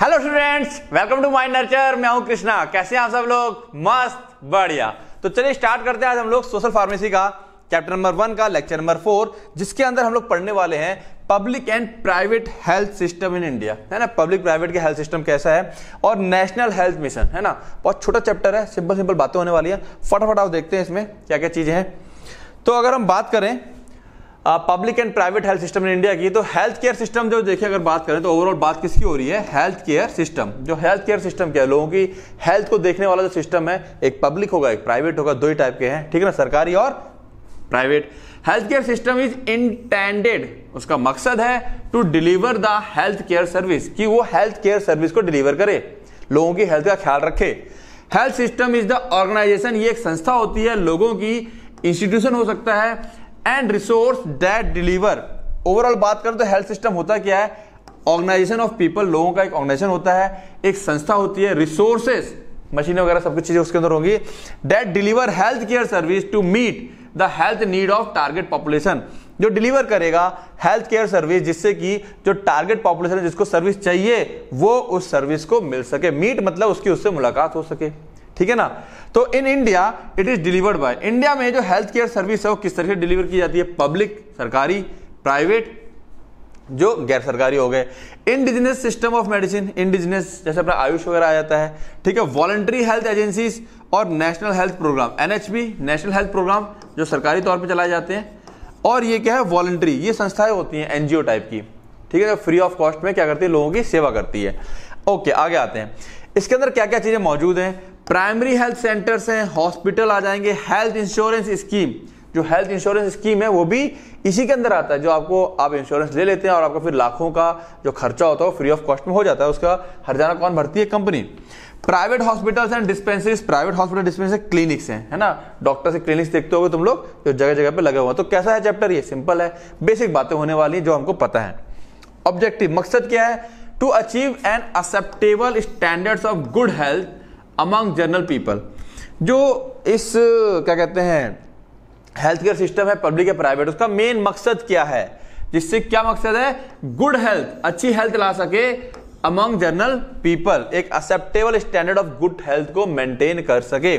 hello students welcome to my nurture मैं हूं कृष्णा कैसे हैं आप सब लोग मस्त बढ़िया तो चलिए स्टार्ट करते हैं आज हम लोग सोशल फार्मेसी का चैप्टर नंबर वन का लेक्चर नंबर फोर जिसके अंदर हम लोग पढ़ने वाले हैं public and private health system in India है ना पब्लिक प्राइवेट के हेल्थ सिस्टम कैसा है और नेशनल हेल्थ मिशन है ना बहुत छोटा चैप्टर है सिंपल सिंपल बातें होने वाली है फटाफट आप देखते हैं इसमें क्या क्या चीज़ें हैं तो अगर हम बात करें public and private health system in India की तो हेल्थ केयर सिस्टम जो देखिए अगर बात करें तो ओवरऑल बात किसकी हो रही है हेल्थ केयर सिस्टम जो हेल्थ केयर सिस्टम क्या है लोगों की हेल्थ को देखने वाला जो सिस्टम है एक पब्लिक होगा एक प्राइवेट होगा दो ही टाइप के हैं ठीक है ना सरकारी और private health care system is intended उसका मकसद है to deliver the health care service कि वो हेल्थ केयर सर्विस को डिलीवर करे लोगों की हेल्थ का ख्याल रखे health system is the organisation ये एक संस्था होती है लोगों की इंस्टीट्यूशन हो सकता है and resource that deliver overall बात करें तो हेल्थ सिस्टम होता क्या है ऑर्गेनाइजेशन ऑफ पीपल लोगों का एक ऑर्गेनाइजेशन होता है एक संस्था होती है रिसोर्सेस मशीनें वगैरह सब कुछ चीजें उसके अंदर होंगी that deliver health care service to meet the health need of target population जो डिलीवर करेगा हेल्थ केयर सर्विस जिससे कि जो टारगेट पॉपुलेशन है जिसको सर्विस चाहिए वो उस सर्विस को मिल सके मीट मतलब उसकी उससे मुलाकात हो सके ठीक है ना तो in India it is delivered by India में जो हेल्थ केयर सर्विस है वो किस तरह से डिलीवर की जाती है पब्लिक सरकारी प्राइवेट जो गैर सरकारी हो गए indigenous system of medicine indigenous जैसे अपना आयुष वगैरह आ जाता है ठीक है वॉलंटरी हेल्थ एजेंसीज और national health programme NHP national health programme जो सरकारी तौर पर चलाए जाते हैं और ये क्या है वॉलंटरी ये संस्थाएं होती हैं एनजीओ टाइप की ठीक है जो फ्री ऑफ कॉस्ट में क्या करती है लोगों की सेवा करती है ओके आगे आते हैं इसके अंदर क्या क्या चीज़ें मौजूद हैं प्राइमरी हेल्थ सेंटर्स हैं हॉस्पिटल आ जाएंगे हेल्थ इंश्योरेंस स्कीम जो हेल्थ इंश्योरेंस स्कीम है वो भी इसी के अंदर आता है जो आपको आप इंश्योरेंस ले लेते हैं और आपका फिर लाखों का जो खर्चा होता है वो फ्री ऑफ कॉस्ट में हो जाता है उसका हरजाना कौन भरती है company private hospitals and dispensaries private hospital dispensary clinics हैं है ना डॉक्टर से क्लिनिक्स देखते हो तुम लोग जो जगह जगह पर लगे हुए हैं तो कैसा है चैप्टर ये सिंपल है बेसिक बातें होने वाली जो हमको पता है ऑब्जेक्टिव मकसद क्या है to achieve an acceptable standards of good health among general people जो इस क्या कहते हैं हेल्थ केयर सिस्टम है पब्लिक या प्राइवेट उसका मेन मकसद क्या है जिससे क्या मकसद है गुड हेल्थ अच्छी हेल्थ ला सके अमंग जनरल पीपल एक acceptable standard of good health को मेंटेन कर सके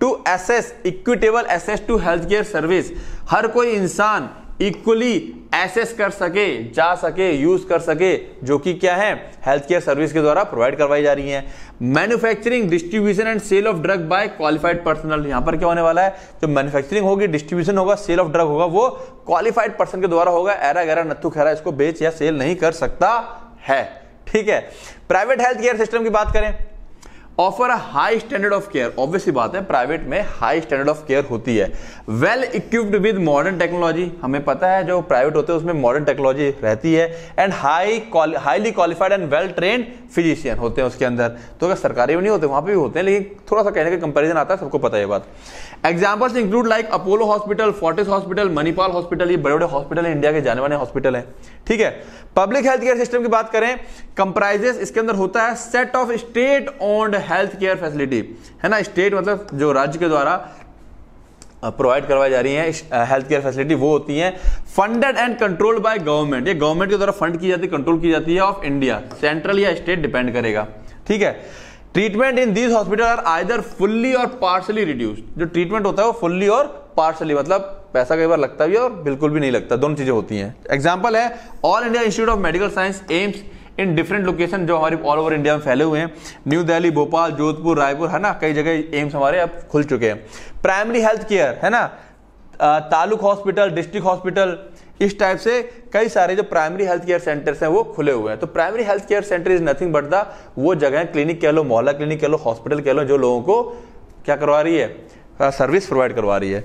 to access equitable access to health care service हर कोई इंसान इक्वली एसेस कर सके जा सके यूज कर सके जो कि क्या है हेल्थ केयर सर्विस के द्वारा प्रोवाइड करवाई जा रही है manufacturing distribution and sale of drug by qualified personnel यहां पर क्या होने वाला है जो मैन्युफैक्चरिंग होगी डिस्ट्रीब्यूशन होगा सेल ऑफ ड्रग होगा वो क्वालिफाइड पर्सन के द्वारा होगा एरा गैरा नत्थु खैरा इसको बेच या सेल नहीं कर सकता है ठीक है प्राइवेट हेल्थ केयर सिस्टम की बात करें offer a high standard of care obviously बात है प्राइवेट में हाई स्टैंडर्ड ऑफ केयर होती है well equipped with modern technology हमें पता है जो प्राइवेट होते हैं उसमें मॉडर्न टेक्नोलॉजी रहती है and high highly qualified and well train physician होते हैं उसके अंदर तो अगर सरकारी भी नहीं होते वहां पर भी होते हैं लेकिन थोड़ा सा कहने का कंपेरिजन आता है सबको पता है बात examples include like Apollo hospital Fortis hospital Manipal hospital ये बड़े बड़े हॉस्पिटल है इंडिया के जाने वाले हॉस्पिटल है ठीक है पब्लिक हेल्थ केयर सिस्टम की बात करें कंप्राइजेस इसके अंदर होता है set of state owned health care facility है ना स्टेट मतलब जो राज्य के द्वारा प्रोवाइड करवाई जा रही है हेल्थ केयर फैसिलिटी वो होती है funded and controlled by government ये गवर्नमेंट के द्वारा फंड की जाती है कंट्रोल की जाती है ऑफ इंडिया सेंट्रल या स्टेट डिपेंड करेगा ठीक है treatment in this hospital are either fully और पार्शली रिड्यूस्ड जो ट्रीटमेंट होता है वो फुल्ली और पार्शली मतलब पैसा कई बार लगता भी है और बिल्कुल भी नहीं लगता दोनों चीजें होती हैं एग्जाम्पल है all India institute of medical science AIIMS in different location जो हमारे ऑल ओवर इंडिया में फैले हुए हैं न्यू दिल्ली भोपाल जोधपुर रायपुर है ना कई जगह एम्स हमारे अब खुल चुके हैं प्राइमरी हेल्थ केयर है ना तालुक हॉस्पिटल डिस्ट्रिक्ट हॉस्पिटल इस टाइप से कई सारे जो प्राइमरी हेल्थ केयर सेंटर्स हैं वो खुले हुए हैं तो primary health care centre is nothing but the वो जगह क्लिनिक कह लो मोहल्ला क्लिनिक कह लो हॉस्पिटल कह लो जो लोगों को क्या करवा रही है सर्विस प्रोवाइड करवा रही है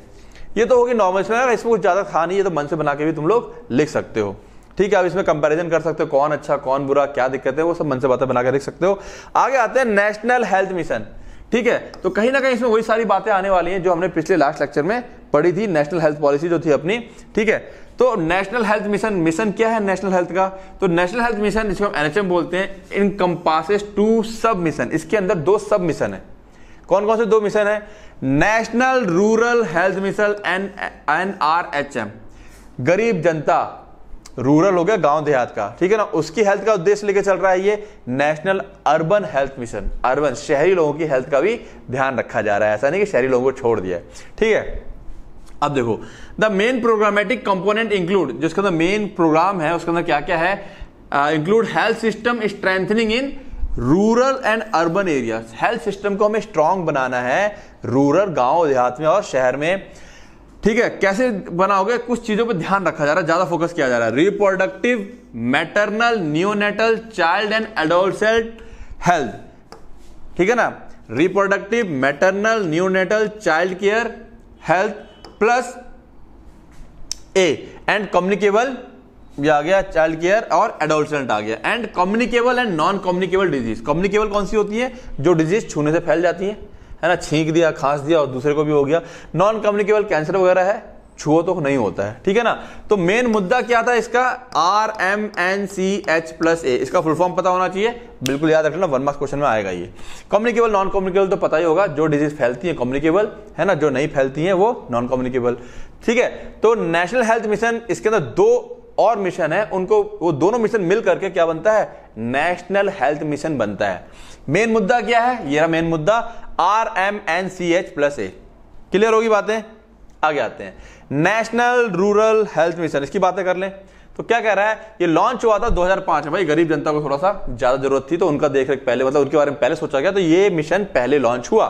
ये तो होगी नॉर्मल इसमें कुछ ज़्यादा था नहीं है तो मन से बना के भी तुम लोग लिख सकते हो ठीक है आप इसमें कंपैरिजन कर सकते हो कौन अच्छा कौन बुरा क्या दिक्कत है वो सब मन से बातें बनाकर लिख सकते हो आगे आते हैं नेशनल हेल्थ मिशन ठीक है तो कहीं ना कहीं इसमें वही सारी बातें आने वाली हैं जो हमने पिछले लास्ट लेक्चर में पढ़ी थी नेशनल हेल्थ पॉलिसी जो थी अपनी ठीक है तो नेशनल हेल्थ मिशन मिशन क्या है नेशनल हेल्थ का तो नेशनल हेल्थ मिशन जिसको हम एनएचएम बोलते हैं encompasses two sub mission इसके अंदर दो सब मिशन है कौन कौन से दो मिशन है national rural health mission N N R H M गरीब जनता रूरल हो गया गांव देहात का ठीक है ना उसकी हेल्थ का उद्देश्य लेके चल रहा है ये national urban health mission urban शहरी लोगों की हेल्थ का भी ध्यान रखा जा रहा है ऐसा नहीं कि शहरी लोगों को छोड़ दिया ठीक है अब देखो the main programmatic component include जिसके अंदर मेन प्रोग्राम है उसके अंदर क्या क्या है include health system strengthening in rural and urban area health system को हमें स्ट्रांग बनाना है रूरल गांव देहात में और शहर में ठीक है कैसे बनाओगे कुछ चीजों पर ध्यान रखा जा रहा है ज्यादा फोकस किया जा रहा है reproductive maternal neonatal child and adolescent health ठीक है ना reproductive maternal neonatal child care health plus A and communicable ये आ गया चाइल्ड केयर और एडोल्ट आ गया and communicable and non communicable disease communicable कौन सी होती है जो डिजीज छूने से फैल जाती है है ना छींक दिया खांस दिया और दूसरे को भी हो गया नॉन कम्युनिकेबल कैंसर वगैरह है छुओ तो नहीं होता है ठीक है ना तो मेन मुद्दा क्या था इसका R M N C H plus A इसका फुल फॉर्म पता होना चाहिए बिल्कुल याद रखना वन मार्क्स क्वेश्चन में आएगा ये कम्युनिकेबल नॉन कम्युनिकेबल तो पता ही होगा जो डिजीज फैलती है कम्युनिकेबल है ना जो नहीं फैलती है वो नॉन कम्युनिकेबल ठीक है तो नेशनल हेल्थ मिशन इसके अंदर दो और मिशन है उनको वो दोनों मिशन मिल करके क्या बनता है नेशनल हेल्थ मिशन बनता है मेन मुद्दा क्या है यह मेन मुद्दा R M N C H plus A clear होगी बातें आगे आते हैं नेशनल रूरल हेल्थ मिशन इसकी बातें कर लें तो क्या कह रहा है ये लॉन्च हुआ था 2005 में भाई गरीब जनता को थोड़ा सा ज्यादा जरूरत थी तो उनका देख पहले मतलब उनके बारे में पहले सोचा गया तो ये मिशन पहले लॉन्च हुआ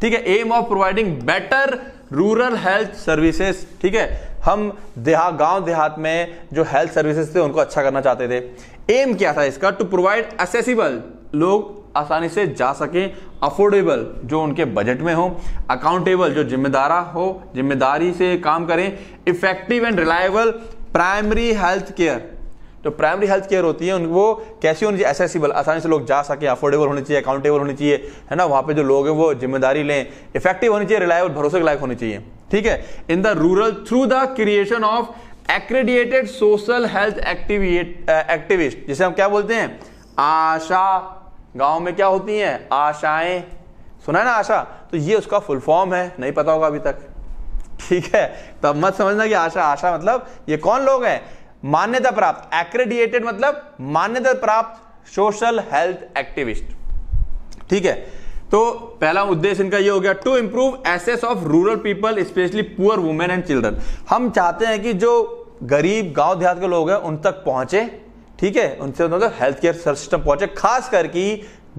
ठीक है aim of providing better rural health services ठीक है हम देहा गांव देहात में जो हेल्थ सर्विसेज थे उनको अच्छा करना चाहते थे एम क्या था इसका टू प्रोवाइड असेसिबल लोग आसानी से जा सके अफोर्डेबल जो उनके बजट में हो अकाउंटेबल जो जिम्मेदारा हो जिम्मेदारी से काम करें effective and reliable primary health care जो प्राइमरी हेल्थ केयर होती है उनको कैसी होनी चाहिए एसेसिबल आसानी से लोग जा सके अफोर्डेबल होनी चाहिए अकाउंटेबल होनी चाहिए है ना वहाँ पे जो लोग हैं वो जिम्मेदारी लें इफेक्टिव होनी चाहिए रिलायबल भरोसे के लायक होनी चाहिए ठीक है in the rural through the creation of accredited social health activist जिसे हम क्या बोलते हैं आशा गांव में क्या होती हैं आशाएं सुना है ना आशा तो ये उसका फुल फॉर्म है नहीं पता होगा अभी तक ठीक है तब मत समझना कि आशा आशा मतलब ये कौन लोग हैं मान्यता प्राप्त एक्रेडिएटेड मतलब मान्यता प्राप्त सोशल हेल्थ एक्टिविस्ट ठीक है तो पहला उद्देश्य इनका ये हो गया to improve access of rural people specially poor women and children हम चाहते हैं कि जो गरीब गांव देहात के लोग हैं उन तक पहुंचे ठीक है उनसे मतलब हेल्थ केयर सिस्टम पहुंचे खास करके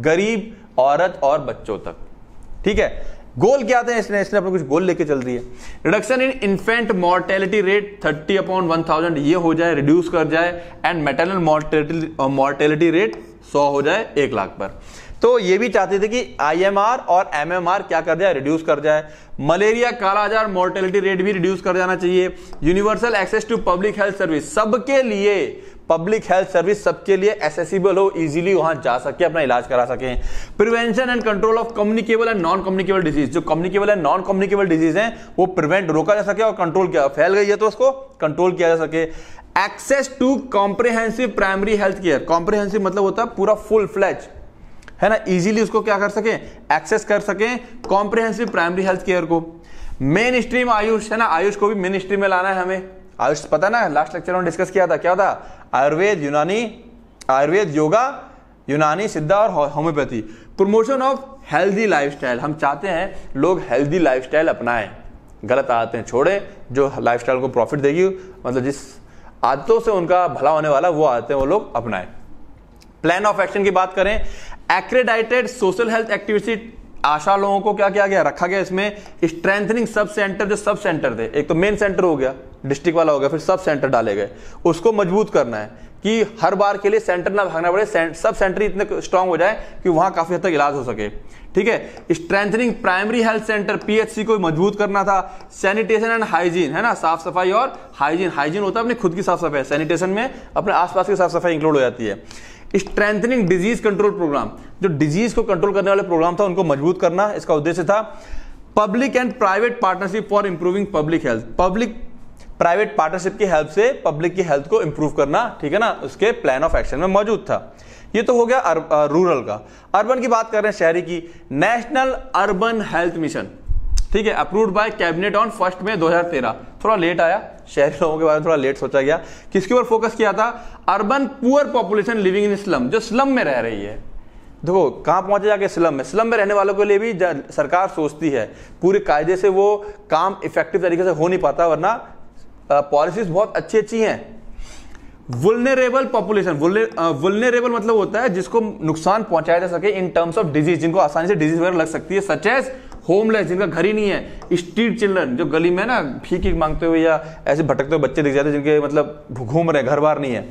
गरीब औरत और बच्चों तक ठीक है गोल क्या आते इसने इसने अपने कुछ गोल लेके चल रही है reduction in infant mortality rate 30 upon 1000 ये हो जाए रिड्यूस कर जाए एंड मेटरनल मॉर्टेलिटी रेट 100 हो जाए एक लाख पर तो ये भी चाहते थे कि आईएमआर और एमएमआर क्या कर जाए रिड्यूस कर जाए मलेरिया कालाजार मोर्टेलिटी रेट भी रिड्यूस कर जाना चाहिए universal access to public health service सबके लिए पब्लिक हेल्थ सर्विस सबके लिए एसेसिबल हो इजीली वहां जा सके अपना इलाज करा सके prevention and control of communicable and non communicable disease जो communicable and non communicable disease है वो प्रिवेंट रोका जा सके और कंट्रोल किया फैल गई है तो उसको कंट्रोल किया जा सके access to comprehensive primary health care comprehensive मतलब होता है पूरा फुल फ्लैच है ना इजीली उसको क्या कर सके एक्सेस कर सके कॉम्प्रिहेंसिव प्राइमरी हेल्थ केयर को मेन स्ट्रीम आयुष है ना आयुष को भी मेन स्ट्रीम में लाना है हमें आयुष पता ना लास्ट लेक्चर में डिस्कस किया था क्या था आयुर्वेद यूनानी आयुर्वेद योगा यूनानी सिद्धा और homeopathy promotion of healthy lifestyle हम चाहते हैं लोग हेल्दी लाइफस्टाइल अपनाएं गलत आदतें छोड़ें जो लाइफस्टाइल को प्रॉफिट देगी मतलब जिस आदतों से उनका भला होने वाला वो आदतें वो लोग अपनाएं प्लान ऑफ एक्शन की बात करें accredited social health activity ASHA लोगों को क्या किया गया रखा गया इसमें स्ट्रेंथनिंग सब सेंटर जो सब सेंटर थे एक तो मेन सेंटर हो गया डिस्ट्रिक्ट वाला हो गया फिर सब सेंटर डाले गए उसको मजबूत करना है कि हर बार के लिए सेंटर ना भागना पड़े सब सेंटर इतने स्ट्रांग हो जाए कि वहां काफ़ी हद तक इलाज हो सके ठीक है strengthening primary health centre PHC को मजबूत करना था सैनिटेशन एंड हाइजीन है ना साफ सफाई और हाइजीन हाइजीन होता है अपने खुद की साफ सफाई सैनिटेशन में अपने आसपास की साफ सफाई इंक्लूड हो जाती है स्ट्रेंथनिंग डिजीज कंट्रोल प्रोग्राम जो डिजीज को कंट्रोल करने वाले प्रोग्राम था उनको मजबूत करना इसका उद्देश्य था public and private partnership for improving public health public private partnership की हेल्प से पब्लिक की हेल्थ को इंप्रूव करना ठीक है ना उसके प्लान ऑफ एक्शन में मौजूद था ये तो हो गया अर, रूरल का अर्बन की बात कर रहे हैं शहरी की नेशनल अर्बन हेल्थ मिशन ठीक है approved by cabinet on first May 2013 थोड़ा लेट आया शहरी लोगों के बारे में थोड़ा लेट सोचा गया किसके ऊपर फोकस किया था urban poor population living in slum जो स्लम में रह रही है देखो कहां पहुंचे जाके स्लम में स्लम में रहने वालों के लिए भी सरकार सोचती है पूरे कायदे से वो काम इफेक्टिव तरीके से हो नहीं पाता वरना पॉलिसीज बहुत अच्छी अच्छी हैं वुलनेरेबल पॉपुलेशन वुलनेरेबल मतलब होता है जिसको नुकसान पहुंचाया जा सके इन टर्म्स ऑफ डिजीज जिनको आसानी से डिजीज वगैरह लग सकती है सच एज होमलेस जिनका घर ही नहीं है स्ट्रीट चिल्ड्रन जो गली में ना भीख मांगते हुए या ऐसे भटकते हुए बच्चे दिख जाते हैं जिनके मतलब घूम रहे घर बार नहीं है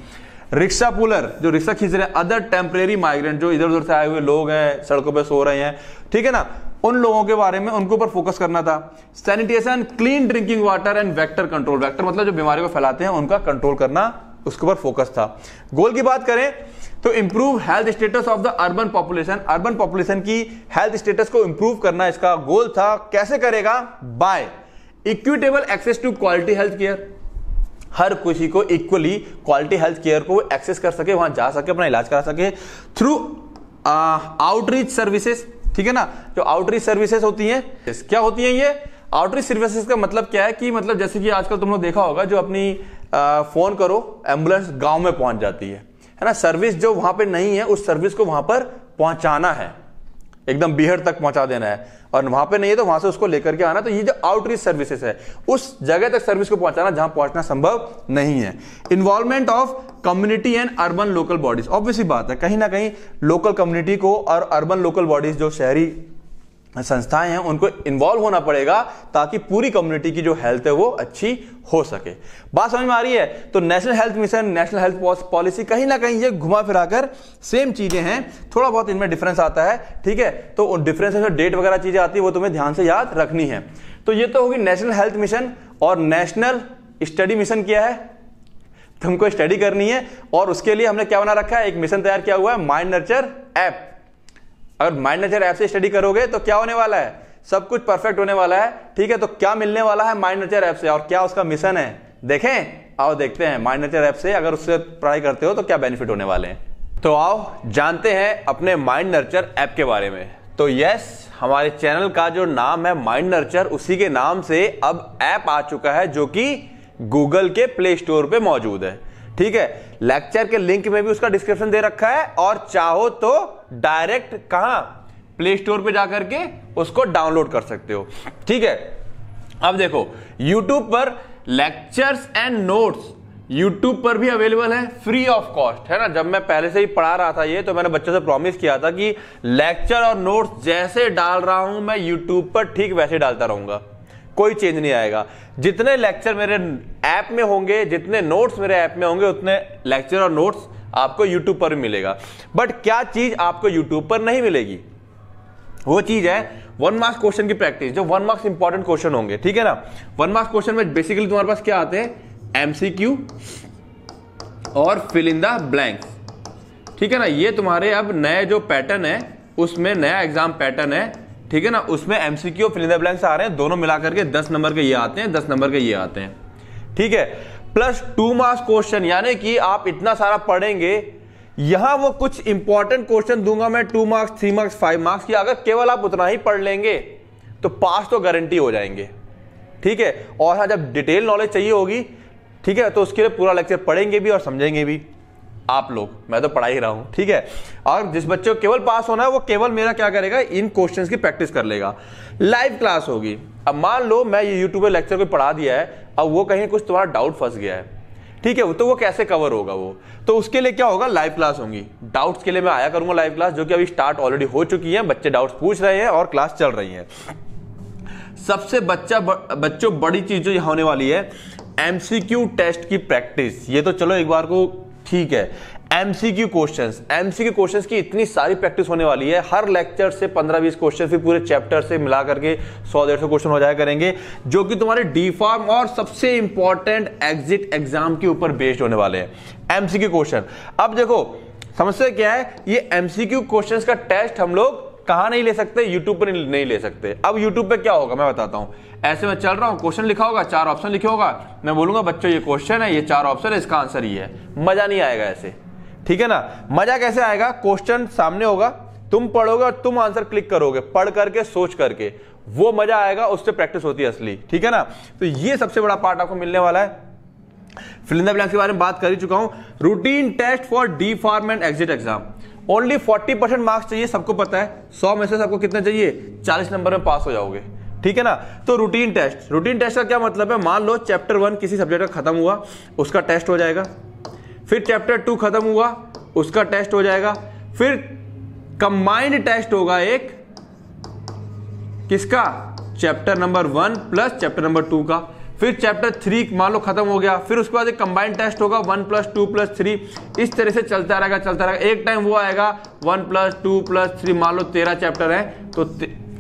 रिक्शा पुलर जो रिक्शा खींच रहे हैं अदर टेम्परेरी माइग्रेंट जो इधर उधर से आए हुए लोग हैं सड़कों पर सो रहे हैं ठीक है ना उन लोगों के बारे में उनके ऊपर फोकस करना था sanitation clean drinking water and vector control vector मतलब जो बीमारी को फैलाते हैं उनका कंट्रोल करना उसके ऊपर फोकस था गोल की बात करें तो improve health status of the urban population urban population की हेल्थ स्टेटस को इंप्रूव करना इसका गोल था कैसे करेगा by equitable access to quality health care हर किसी को इक्वली क्वालिटी हेल्थ केयर को एक्सेस कर सके वहां जा सके अपना इलाज करा सके थ्रू आउटरीच सर्विसेज ठीक है ना जो आउटरीच सर्विसेज होती हैं क्या होती हैं ये आउटरीच सर्विसेज का मतलब क्या है कि मतलब जैसे कि आजकल तुम लोग देखा होगा जो अपनी फ़ोन करो एम्बुलेंस गांव में पहुंच जाती है है ना सर्विस जो वहां पे नहीं है उस सर्विस को वहां पर पहुंचाना है एकदम बिहार तक पहुंचा देना है और वहां पे नहीं है तो वहां से उसको लेकर के आना तो ये जो आउटरीच सर्विसेज है उस जगह तक सर्विस को पहुंचाना जहां पहुंचना संभव नहीं है involvement of community and urban local bodies obviously बात है कहीं ना कहीं लोकल कम्युनिटी को और अर्बन लोकल बॉडीज जो शहरी संस्थाएं हैं उनको इन्वॉल्व होना पड़ेगा ताकि पूरी कम्युनिटी की जो हेल्थ है वो अच्छी हो सके बात समझ में आ रही है तो national health mission national health policy कहीं ना कहीं ये घुमा फिराकर सेम चीज़ें हैं थोड़ा बहुत इनमें डिफरेंस आता है ठीक है तो उन डिफरेंस में डेट वगैरह चीज़ें आती है वो तुम्हें ध्यान से याद रखनी है तो ये तो होगी नेशनल हेल्थ मिशन और नेशनल स्टडी मिशन क्या है तुमको स्टडी करनी है और उसके लिए हमने क्या बना रखा है एक मिशन तैयार किया हुआ है माइंड नर्चर ऐप अगर माइंड नेचर ऐप से स्टडी करोगे तो क्या होने वाला है सब कुछ परफेक्ट होने वाला है ठीक है तो क्या मिलने वाला है माइंड नेचर ऐप से और क्या उसका मिशन है देखें आओ देखते हैं माइंड नेचर ऐप से अगर उससे पढ़ाई करते हो तो क्या बेनिफिट होने वाले हैं तो आओ जानते हैं अपने माइंड नर्चर ऐप के बारे में तो यस हमारे चैनल का जो नाम है माइंड नर्चर उसी के नाम से अब ऐप आ चुका है जो कि गूगल के प्ले स्टोर पे मौजूद है ठीक है लेक्चर के लिंक में भी उसका डिस्क्रिप्शन दे रखा है और चाहो तो डायरेक्ट कहा प्ले स्टोर पर जाकर के उसको डाउनलोड कर सकते हो ठीक है अब देखो यूट्यूब पर लेक्चर्स एंड नोट्स यूट्यूब पर भी अवेलेबल है फ्री ऑफ कॉस्ट है ना जब मैं पहले से ही पढ़ा रहा था ये तो मैंने बच्चों से प्रॉमिस किया था कि लेक्चर और नोट्स जैसे डाल रहा हूं मैं यूट्यूब पर ठीक वैसे डालता रहूंगा कोई चेंज नहीं आएगा जितने लेक्चर मेरे ऐप में होंगे जितने नोट्स मेरे ऐप में होंगे उतने लेक्चर और नोट्स आपको यूट्यूब पर मिलेगा बट क्या चीज आपको यूट्यूब पर नहीं मिलेगी वो चीज है वन मार्क्स क्वेश्चन की प्रैक्टिस जो वन मार्क्स इंपॉर्टेंट क्वेश्चन होंगे ठीक है ना वन मार्क्स क्वेश्चन में बेसिकली तुम्हारे पास क्या आते हैं एमसीक्यू और फिल इन द ब्लैंक ठीक है ना ये तुम्हारे अब नए जो पैटर्न है उसमें नया एग्जाम पैटर्न है ठीक है ना उसमें एमसीक्यू फिल ब्लैंक्स आ रहे हैं दोनों मिलाकर के दस नंबर के ये आते हैं दस नंबर के ये आते हैं ठीक है प्लस टू मार्क्स क्वेश्चन यानी कि आप इतना सारा पढ़ेंगे यहां वो कुछ इंपॉर्टेंट क्वेश्चन दूंगा मैं two marks three marks five marks की अगर केवल आप उतना ही पढ़ लेंगे तो पास तो गारंटी हो जाएंगे ठीक है और हाँ जब डिटेल नॉलेज चाहिए होगी ठीक है तो उसके लिए पूरा लेक्चर पढ़ेंगे भी और समझेंगे भी आप लोग मैं तो पढ़ा ही रहा हूं ठीक है और जिस बच्चे को केवल पास होना है वो केवल मेरा क्या करेगा इन क्वेश्चंस की प्रैक्टिस कर लेगा लाइव क्लास होगी अब मान लो मैं ये यूट्यूब लेक्चर को पढ़ा दिया है अब वो कहीं कुछ तुम्हारा डाउट फंस गया है ठीक है तो वो कैसे कवर होगा वो तो उसके लिए क्या होगा लाइव क्लास होंगी डाउट्स के लिए मैं आया करूंगा लाइव क्लास जो कि अभी स्टार्ट ऑलरेडी हो चुकी है बच्चे डाउट्स पूछ रहे हैं और क्लास चल रही है सबसे बच्चा बच्चों बड़ी चीज जो होने वाली है एमसीक्यू टेस्ट की प्रैक्टिस ये तो चलो एक बार को ठीक है एमसीक्यू क्वेश्चंस एमसीक्यू क्वेश्चंस की इतनी सारी प्रैक्टिस होने वाली है हर लेक्चर से 15-20 क्वेश्चन फिर पूरे चैप्टर से मिला करके 100 डेढ़ सौ क्वेश्चन हो जाया करेंगे जो कि तुम्हारे डी फॉर्म और सबसे इंपॉर्टेंट एग्जिट एग्जाम के ऊपर बेस्ड होने वाले हैं एमसीक्यू क्वेश्चन अब देखो समस्या क्या है ये एमसीक्यू क्वेश्चंस का टेस्ट हम लोग कहा नहीं ले सकते यूट्यूब पर नहीं ले सकते अब यूट्यूब पर क्या होगा मैं बताता हूं ऐसे में चल रहा हूं क्वेश्चन लिखा होगा चार ऑप्शन लिखा होगा मैं बोलूंगा बच्चों ये क्वेश्चन है ये चार ऑप्शन है इसका आंसर ये है मजा नहीं आएगा ऐसे ठीक है ना मजा कैसे आएगा क्वेश्चन सामने होगा तुम पढ़ोगे और तुम आंसर क्लिक करोगे पढ़ करके सोच करके वो मजा आएगा उससे प्रैक्टिस होती है असली ठीक है ना तो ये सबसे बड़ा पार्ट आपको मिलने वाला है फिलिंदा ब्लैक के बारे में बात कर ही चुका हूं routine test for D pharm and exit exam only forty percent marks चाहिए सबको पता है सौ में से सबको कितने चाहिए चालीस नंबर में पास हो जाओगे ठीक है ना तो रूटीन टेस्ट रूटीन टेस्ट का क्या मतलब है मान लो चैप्टर वन किसी सब्जेक्ट का खत्म हुआ उसका टेस्ट हो जाएगा फिर चैप्टर टू खत्म हुआ उसका टेस्ट हो जाएगा फिर कंबाइंड टेस्ट होगा एक किसका chapter number one plus chapter number two का फिर चैप्टर थ्री मान लो खत्म हो गया फिर उसके बाद एक कंबाइन टेस्ट होगा one plus two plus three इस तरह से चलता रहेगा चलता रहेगा एक टाइम वो आएगा one plus two plus three मान लो तेरह चैप्टर है तो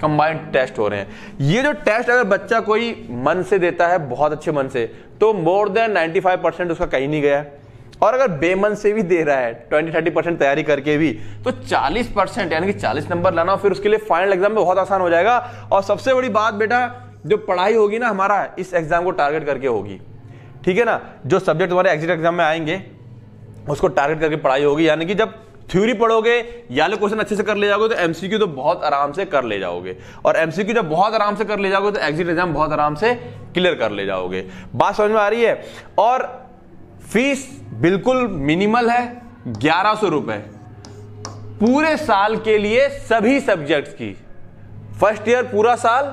कंबाइंड टेस्ट हो रहे हैं ये जो टेस्ट अगर बच्चा कोई मन से देता है बहुत अच्छे मन से तो मोर देन 95 परसेंट उसका कहीं नहीं गया और अगर बेमन से भी दे रहा है ट्वेंटी थर्टी परसेंट तैयारी करके भी तो चालीस परसेंट यानी कि चालीस नंबर लाना फिर उसके लिए फाइनल एग्जाम में बहुत आसान हो जाएगा और सबसे बड़ी बात बेटा जो पढ़ाई होगी ना हमारा इस एग्जाम को टारगेट करके होगी ठीक है ना जो सब्जेक्ट तुम्हारे एग्जिट एग्जाम में आएंगे उसको टारगेट करके पढ़ाई होगी यानी कि जब थ्योरी पढ़ोगे या लो तो क्वेश्चन अच्छे से कर ले जाओगे तो एमसीक्यू तो बहुत आराम से कर ले जाओगे और एमसीक्यू जब बहुत आराम से कर ले जाओगे तो एग्जिट एग्जाम बहुत आराम से क्लियर कर ले जाओगे बात समझ में आ रही है और फीस बिल्कुल मिनिमल है ग्यारह सौ रुपए पूरे साल के लिए सभी सब्जेक्ट्स की फर्स्ट ईयर पूरा साल